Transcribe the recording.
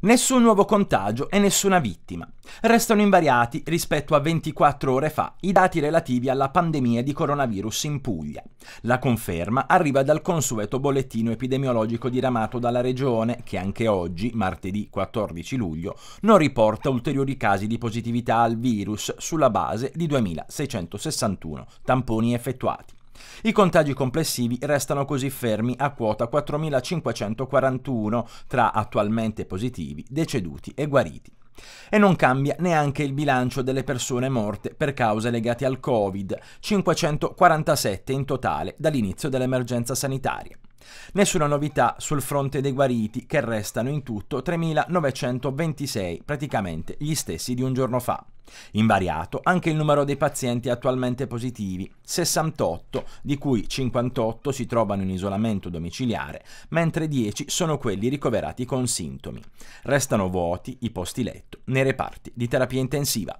Nessun nuovo contagio e nessuna vittima. Restano invariati rispetto a 24 ore fa i dati relativi alla pandemia di coronavirus in Puglia. La conferma arriva dal consueto bollettino epidemiologico diramato dalla regione che anche oggi, martedì 14 luglio, non riporta ulteriori casi di positività al virus sulla base di 2661 tamponi effettuati. I contagi complessivi restano così fermi a quota 4.541 tra attualmente positivi, deceduti e guariti. E non cambia neanche il bilancio delle persone morte per cause legate al Covid, 547 in totale dall'inizio dell'emergenza sanitaria. Nessuna novità sul fronte dei guariti, che restano in tutto 3.926, praticamente gli stessi di un giorno fa. Invariato anche il numero dei pazienti attualmente positivi, 68, di cui 58 si trovano in isolamento domiciliare, mentre 10 sono quelli ricoverati con sintomi. Restano vuoti i posti letto nei reparti di terapia intensiva.